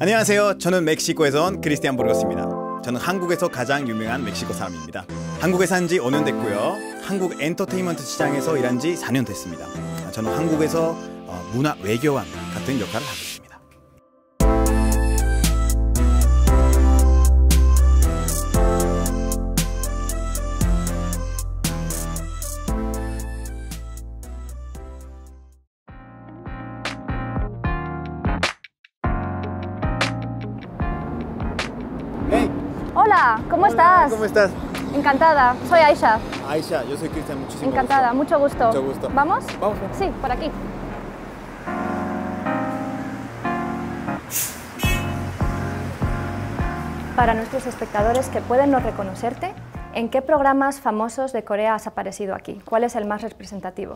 안녕하세요. 저는 멕시코에서 온 크리스티안 보르거스입니다. 저는 한국에서 가장 유명한 멕시코 사람입니다. 한국에 산 지 5년 됐고요. 한국 엔터테인먼트 시장에서 일한 지 4년 됐습니다. 저는 한국에서 어, 문화 외교관 같은 역할을 하고 있습니다. Hola, ¿cómo estás? ¿Cómo estás? Encantada, soy Aisha. Aisha, yo soy Cristian, muchísimo Encantada, mucho gusto. Mucho gusto. ¿Vamos? Vamos. Sí, por aquí. Para nuestros espectadores que pueden no reconocerte, ¿En qué programas famosos de Corea has aparecido aquí? ¿Cuál es el más representativo?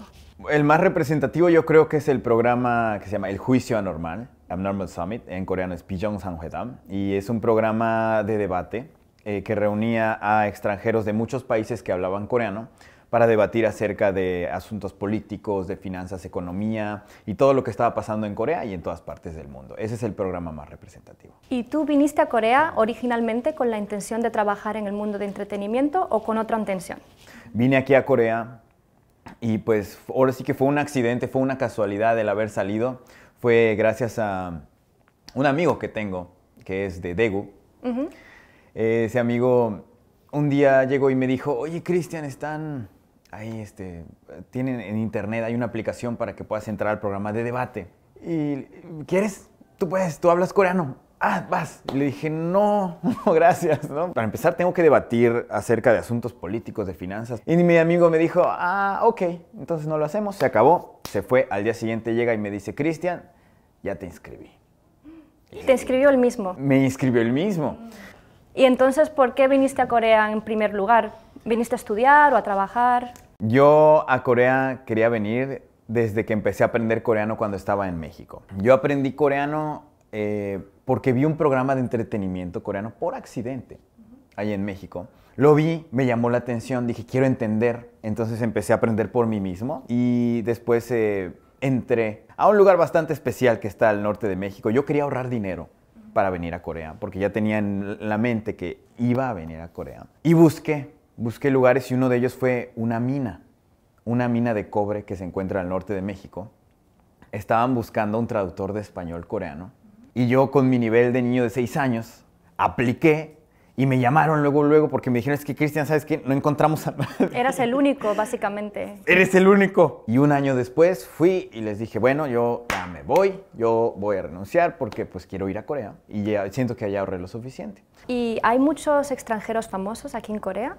El más representativo yo creo que es el programa que se llama El Juicio Anormal, Abnormal Summit, en coreano es Pijong Sanghaedam, y es un programa de debate eh, que reunía a extranjeros de muchos países que hablaban coreano para debatir acerca de asuntos políticos, de finanzas, economía y todo lo que estaba pasando en Corea y en todas partes del mundo. Ese es el programa más representativo. ¿Y tú viniste a Corea originalmente con la intención de trabajar en el mundo de entretenimiento o con otra intención? Vine aquí a Corea y pues ahora sí que fue un accidente, fue una casualidad el haber salido. Fue gracias a un amigo que tengo, que es de Daegu. Eh, ese amigo un día llegó y me dijo, oye Cristian, están ahí, este, tienen en internet, hay una aplicación para que puedas entrar al programa de debate. ¿Y quieres? Tú puedes, tú hablas coreano. Ah, vas. le dije, no, gracias, ¿no? Para empezar, tengo que debatir acerca de asuntos políticos, de finanzas. Y mi amigo me dijo, ah, ok, entonces no lo hacemos. Se acabó, se fue. Al día siguiente llega y me dice, Cristian, ya te inscribí. ¿Te inscribió el mismo? Me inscribió el mismo. Y entonces, ¿por qué viniste a Corea en primer lugar? ¿Viniste a estudiar o a trabajar? Yo a Corea quería venir desde que empecé a aprender coreano cuando estaba en México. Yo aprendí coreano eh, porque vi un programa de entretenimiento coreano por accidente ahí en México. Lo vi, me llamó la atención, dije quiero entender, entonces empecé a aprender por mí mismo y después eh, entré a un lugar bastante especial que está al norte de México. Yo quería ahorrar dinero para venir a Corea, porque ya tenía en la mente que iba a venir a Corea. Y busqué, busqué lugares y uno de ellos fue una mina, una mina de cobre que se encuentra al norte de México. Estaban buscando un traductor de español coreano y yo con mi nivel de niño de 6 años apliqué y me llamaron luego, luego, porque me dijeron, es que Cristian, ¿sabes qué? No encontramos a Eras el único, básicamente. Eres el único. Y un año después fui y les dije, bueno, yo ya me voy, yo voy a renunciar porque pues quiero ir a Corea y siento que ya ahorré lo suficiente. ¿Y hay muchos extranjeros famosos aquí en Corea?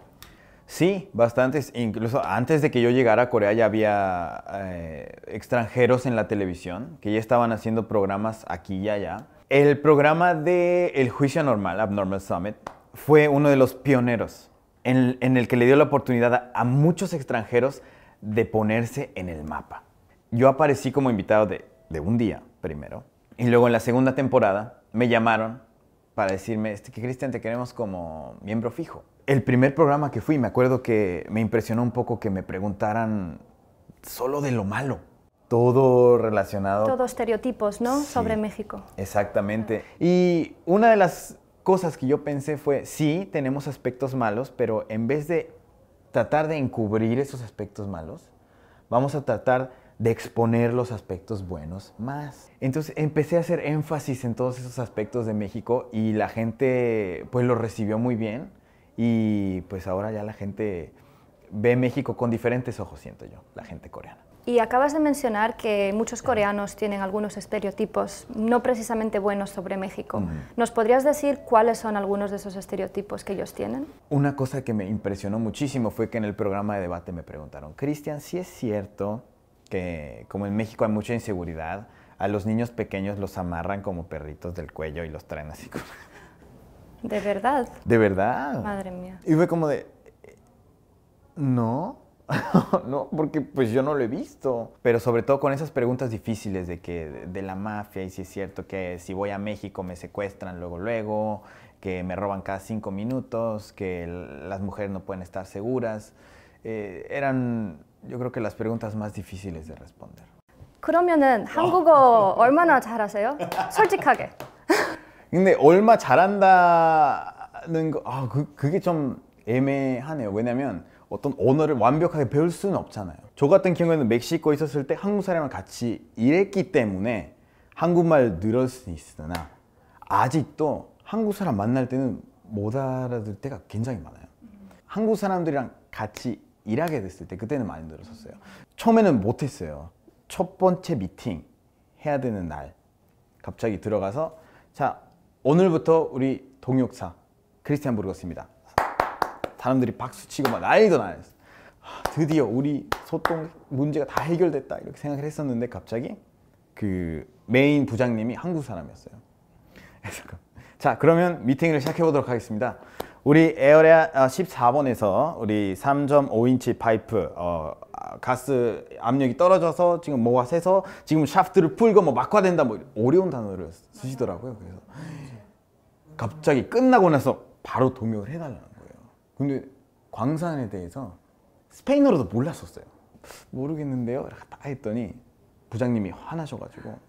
Sí, bastantes. Incluso antes de que yo llegara a Corea ya había eh, extranjeros en la televisión que ya estaban haciendo programas aquí y allá. El programa de El Juicio Normal, Abnormal Summit, fue uno de los pioneros en, el que le dio la oportunidad a, muchos extranjeros de ponerse en el mapa. Yo aparecí como invitado de, un día primero y luego en la segunda temporada me llamaron para decirme este, que Cristian te queremos como miembro fijo. El primer programa que fui, me acuerdo que me impresionó un poco que me preguntaran solo de lo malo. Todo relacionado. Todo estereotipos, ¿no? Sobre México. Exactamente. Ah. Y una de las cosas que yo pensé fue, sí, tenemos aspectos malos, pero en vez de tratar de encubrir esos aspectos malos, vamos a tratar de exponer los aspectos buenos más. Entonces empecé a hacer énfasis en todos esos aspectos de México y la gente pues lo recibió muy bien y pues ahora ya la gente ve México con diferentes ojos, siento yo, la gente coreana. Y acabas de mencionar que muchos coreanos tienen algunos estereotipos no precisamente buenos sobre México. ¿Nos podrías decir cuáles son algunos de esos estereotipos que ellos tienen? Una cosa que me impresionó muchísimo fue que en el programa de debate me preguntaron, Cristian, si es cierto que como en México hay mucha inseguridad, a los niños pequeños los amarran como perritos del cuello y los traen así ¿De verdad? ¿De verdad? Madre mía. Y fue como de... No, ¿no? Porque pues yo no lo he visto. Pero sobre todo con esas preguntas difíciles de que de la mafia y si es cierto que si voy a México me secuestran luego luego, que me roban cada cinco minutos, que las mujeres no pueden estar seguras. Eh, eran yo creo que las preguntas más difíciles de responder. 그러면은 한국어 얼마나 잘하세요? 솔직하게. 근데 얼마 잘한다는 거, 아, 그, 그게 좀 애매하네요. 왜냐면 어떤 언어를 완벽하게 배울 수는 없잖아요 저 같은 경우에는 멕시코에 있었을 때 한국 사람이랑 같이 일했기 때문에 한국말 늘을 수는 있으나 아직도 한국 사람 만날 때는 못 알아들 때가 굉장히 많아요 한국 사람들이랑 같이 일하게 됐을 때 그때는 많이 늘었었어요 처음에는 못했어요 첫 번째 미팅 해야 되는 날 갑자기 들어가서 자 오늘부터 우리 동역사 크리스티안 부르겠습니다 사람들이 박수치고 막 난리도 나였어 드디어 우리 소통 문제가 다 해결됐다 이렇게 생각을 했었는데 갑자기 그 메인 부장님이 한국 사람이었어요 그, 자 그러면 미팅을 시작해 보도록 하겠습니다 우리 에어레아 14번에서 어, 우리 3.5인치 파이프 어, 가스 압력이 떨어져서 지금 뭐가 세서 지금 샤프트를 풀고 뭐 막화된다 뭐 어려운 단어를 쓰시더라고요 그래서 갑자기 끝나고 나서 바로 동요를 해달라는 근데 광산에 대해서 스페인어로도 몰랐었어요. 모르겠는데요. 딱 했더니 부장님이 화나셔가지고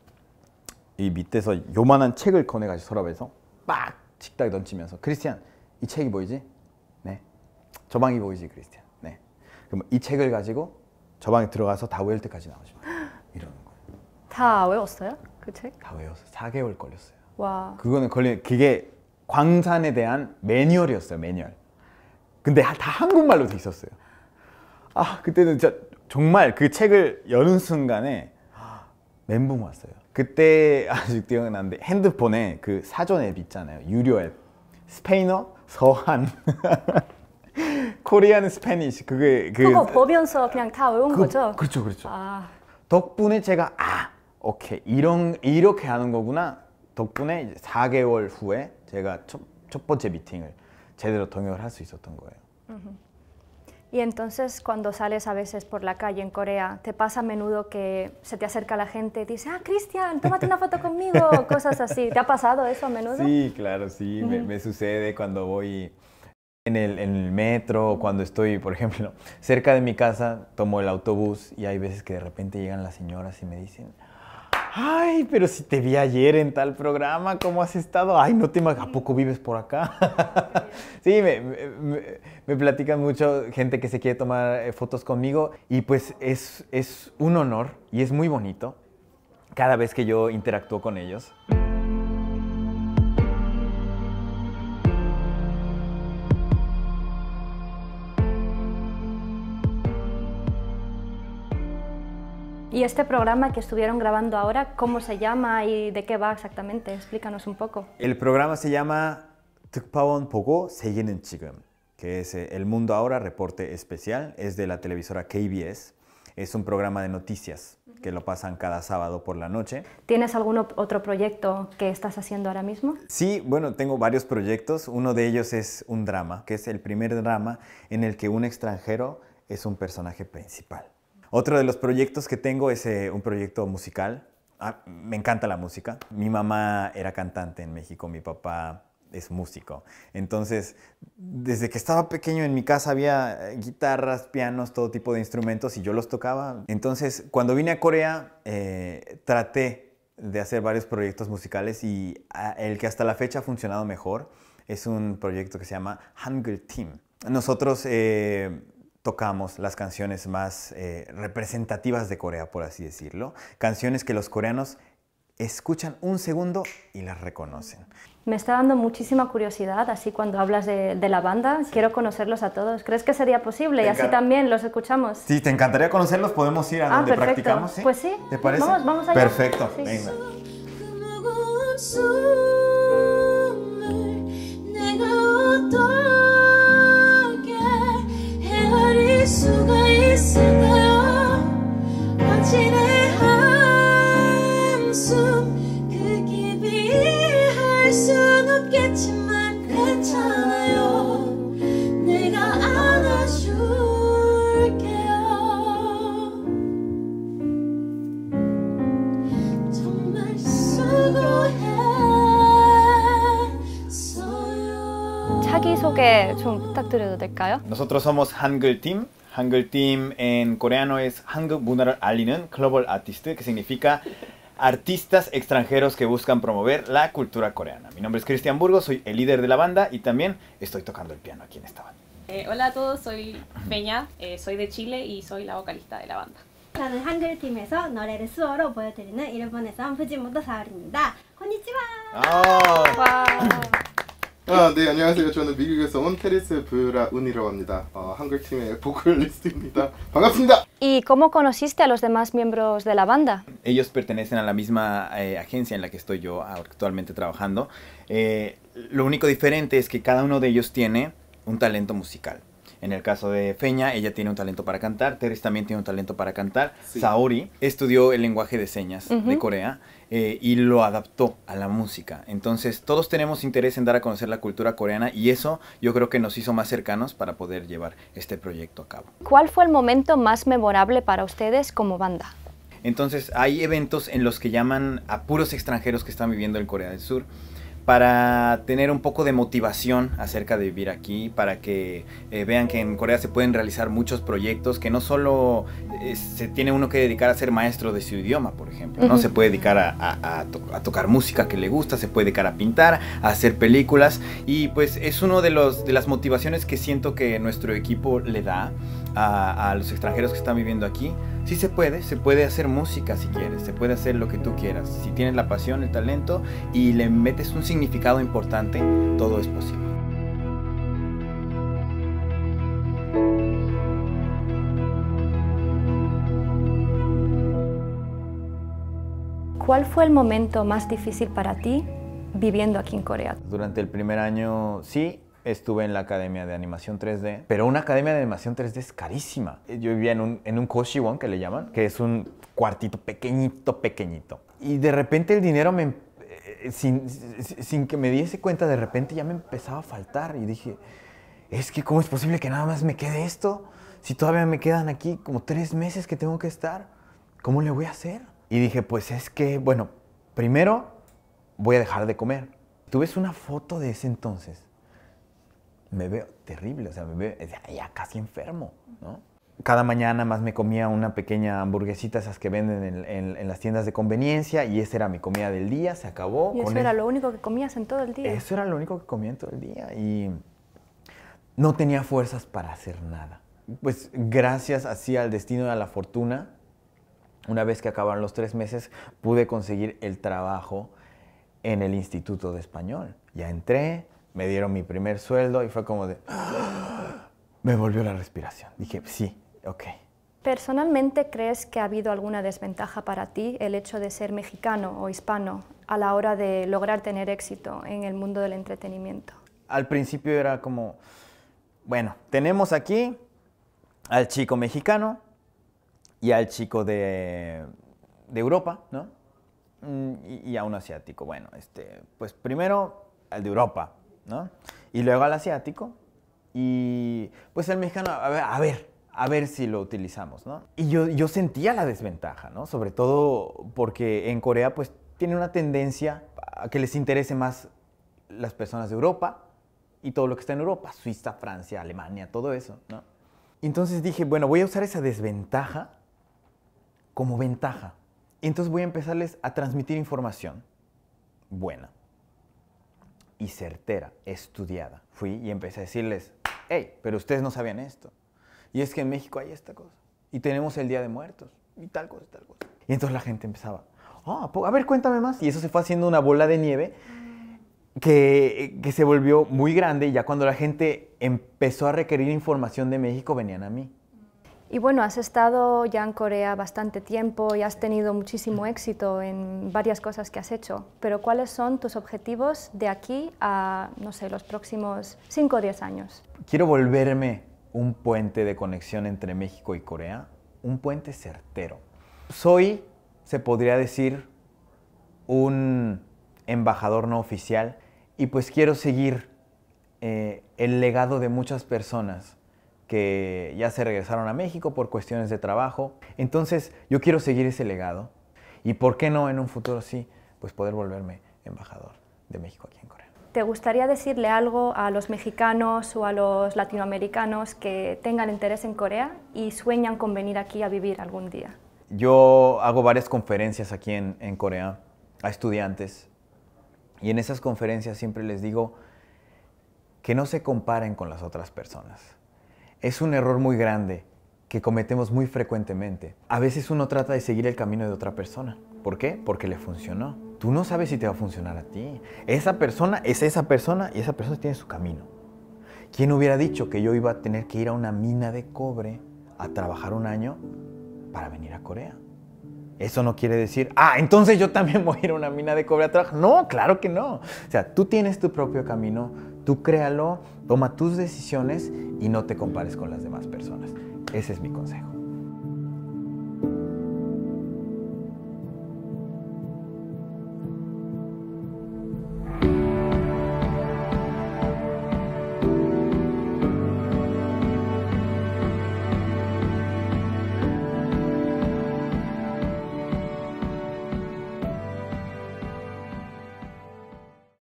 이 밑에서 요만한 책을 꺼내가지고 서랍에서 빡 식탁에 던지면서 크리스티안 이 책이 보이지? 네. 저 방이 보이지 크리스티안? 네. 그럼 이 책을 가지고 저 방에 들어가서 다 외울 때까지 나오시면 이러는 거예요. 다 외웠어요? 그 책? 다 외웠어요. 4개월 걸렸어요. 와. 그거는 걸리 그게 광산에 대한 매뉴얼이었어요. 매뉴얼. 근데 다 한국말로 돼 있었어요. 아 그때는 진짜 정말 그 책을 여는 순간에 멘붕 왔어요. 그때 아직 기억나는데 핸드폰에 그 사전 앱 있잖아요. 유료 앱. 스페인어 서한. 코리안 스페니시 그게 그 그거 보면서 그냥 다 외운 그, 거죠? 그렇죠, 그렇죠. 아. 덕분에 제가 아 오케이 이런 이렇게 하는 거구나. 덕분에 4개월 후에 제가 첫, 첫 번째 미팅을 제대로 de 할수 있었던 거예요. Y entonces cuando sales a veces por la calle en Corea, ¿te pasa a menudo que se te acerca la gente y dice, ah, Cristian, tómate una foto conmigo? Cosas así. ¿Te ha pasado eso a menudo? Sí, claro, sí. me, sucede cuando voy en el, metro, cuando estoy, por ejemplo, cerca de mi casa, tomo el autobús y hay veces que de repente llegan las señoras y me dicen, Ay, pero si te vi ayer en tal programa, ¿cómo has estado? Ay, no te ¿a poco vives por acá? sí, me, me, platican mucho gente que se quiere tomar eh, fotos conmigo y pues es, es un honor y es muy bonito cada vez que yo interactúo con ellos. ¿Y este programa que estuvieron grabando ahora, cómo se llama y de qué va exactamente? Explícanos un poco. El programa se llama Tukpawon Pogo Seyenen Chigum, que es eh, El Mundo Ahora, reporte especial, es de la televisora KBS. Es un programa de noticias que lo pasan cada sábado por la noche. ¿Tienes algún otro proyecto que estás haciendo ahora mismo? Sí, bueno, tengo varios proyectos. Uno de ellos es un drama, que es el primer drama en el que un extranjero es un personaje principal. Otro de los proyectos que tengo es eh, un proyecto musical. Ah, me encanta la música. Mi mamá era cantante en México, mi papá es músico. Entonces, desde que estaba pequeño en mi casa había eh, guitarras, pianos, todo tipo de instrumentos y yo los tocaba. Entonces, cuando vine a Corea, eh, traté de hacer varios proyectos musicales y ah, el que hasta la fecha ha funcionado mejor es un proyecto que se llama Hangul Team. Nosotros tocamos las canciones más eh, representativas de Corea, por así decirlo. Canciones que los coreanos escuchan un segundo y las reconocen. Me está dando muchísima curiosidad, así cuando hablas de, la banda, quiero conocerlos a todos. ¿Crees que sería posible? y así también los escuchamos. Sí, te encantaría conocerlos, podemos ir a ah, donde practicamos. Pues sí, ¿te parece? Vamos, vamos Perfecto, venga. 수가 있을까요 거칠의 한숨 그 깊이 할순 없겠지만 괜찮아요 내가 안아줄게요 정말 수고했어요 자기소개 좀 부탁드려도 될까요? Nosotros somos Hangul Team Hangul Team en coreano es Hangul Bunar Alinen Global Artist, que significa artistas extranjeros que buscan promover la cultura coreana. Mi nombre es Cristian Burgos, soy el líder de la banda y también estoy tocando el piano aquí en esta banda. Eh, hola a todos, soy Peña, eh, soy de Chile y soy la vocalista de la banda. 저는 노래를 수어로 보여드리는 일본에서 ¿Y cómo conociste a los demás miembros de la banda? Ellos pertenecen a la misma eh, agencia en la que estoy yo actualmente trabajando. Eh, lo único diferente es que cada uno de ellos tiene un talento musical. En el caso de Feña, ella tiene un talento para cantar, Teres también tiene un talento para cantar, Saori estudió el lenguaje de señas de Corea eh, y lo adaptó a la música. Entonces todos tenemos interés en dar a conocer la cultura coreana y eso yo creo que nos hizo más cercanos para poder llevar este proyecto a cabo. ¿Cuál fue el momento más memorable para ustedes como banda? Entonces hay eventos en los que llaman a puros extranjeros que están viviendo en Corea del Sur para tener un poco de motivación acerca de vivir aquí, para que eh, vean que en Corea se pueden realizar muchos proyectos, que no solo eh, se tiene uno que dedicar a ser maestro de su idioma, por ejemplo, ¿no? Se puede dedicar a, tocar música que le gusta, se puede dedicar a pintar, a hacer películas, y pues es uno de, los, de las motivaciones que siento que nuestro equipo le da a los extranjeros que están viviendo aquí, Sí se puede, se puede hacer música si quieres, se puede hacer lo que tú quieras. Si tienes la pasión, el talento y le metes un significado importante, todo es posible. ¿Cuál fue el momento más difícil para ti viviendo aquí en Corea? Durante el primer año, sí, estuve en la academia de animación 3D, pero una academia de animación 3D es carísima. Yo vivía en un, en un que le llaman, que es un cuartito pequeñito, pequeñito. Y de repente el dinero eh, eh, Sin, sin que me diese cuenta, de repente ya me empezaba a faltar y dije, es que cómo es posible que nada más me quede esto, si todavía me quedan aquí como tres meses que tengo que estar, ¿cómo le voy a hacer? Y dije, pues es que, bueno, primero voy a dejar de comer. Tú ves una foto de ese entonces me veo terrible, o sea, me veo ya casi enfermo, ¿no? Cada mañana más me comía una pequeña hamburguesita, esas que venden en, las tiendas de conveniencia, y esa era mi comida del día, se acabó. ¿Y eso era lo único que comías en todo el día? Eso era lo único que comía en todo el día, y no tenía fuerzas para hacer nada. Pues gracias así al destino y a la fortuna, una vez que acabaron los tres meses, pude conseguir el trabajo en el Instituto de Español. Ya entré, me dieron mi primer sueldo y fue como de... Ah, me volvió la respiración. Dije, sí, ok. ¿Personalmente crees que ha habido alguna desventaja para ti el hecho de ser mexicano o hispano a la hora de lograr tener éxito en el mundo del entretenimiento? Al principio era como, bueno, tenemos aquí al chico mexicano y al chico de, Europa, ¿no? Mm, y, a un asiático. Bueno, este, pues primero al de Europa, y luego al asiático. Y pues el mexicano, a ver, a ver, si lo utilizamos, ¿no? Y yo, sentía la desventaja, ¿no? Sobre todo porque en Corea pues tiene una tendencia a que les interese más las personas de Europa y todo lo que está en Europa, Suiza, Francia, Alemania, todo eso, entonces dije, bueno, voy a usar esa desventaja como ventaja. Y entonces voy a empezarles a transmitir información buena y certera, estudiada. Fui y empecé a decirles, hey, pero ustedes no sabían esto. Y es que en México hay esta cosa. Y tenemos el Día de Muertos. Y tal cosa, tal cosa. Y entonces la gente empezaba, ah, a ver, cuéntame más. Y eso se fue haciendo una bola de nieve que, que se volvió muy grande. Y ya cuando la gente empezó a requerir información de México, venían a mí. Y bueno, has estado ya en Corea bastante tiempo y has tenido muchísimo éxito en varias cosas que has hecho, pero ¿cuáles son tus objetivos de aquí a, no sé, los próximos 5 o 10 años? Quiero volverme un puente de conexión entre México y Corea, un puente certero. Soy, se podría decir, un embajador no oficial y pues quiero seguir eh, el legado de muchas personas que ya se regresaron a México por cuestiones de trabajo. Entonces yo quiero seguir ese legado y por qué no en un futuro sí, pues poder volverme embajador de México aquí en Corea. ¿Te gustaría decirle algo a los mexicanos o a los latinoamericanos que tengan interés en Corea y sueñan con venir aquí a vivir algún día? Yo hago varias conferencias aquí en, en Corea a estudiantes y en esas conferencias siempre les digo que no se comparen con las otras personas es un error muy grande que cometemos muy frecuentemente. A veces uno trata de seguir el camino de otra persona. ¿Por qué? Porque le funcionó. Tú no sabes si te va a funcionar a ti. Esa persona es esa persona y esa persona tiene su camino. ¿Quién hubiera dicho que yo iba a tener que ir a una mina de cobre a trabajar un año para venir a Corea? Eso no quiere decir, ah, entonces yo también voy a ir a una mina de cobre a trabajar. No, claro que no. O sea, tú tienes tu propio camino, Tú créalo, toma tus decisiones y no te compares con las demás personas. Ese es mi consejo.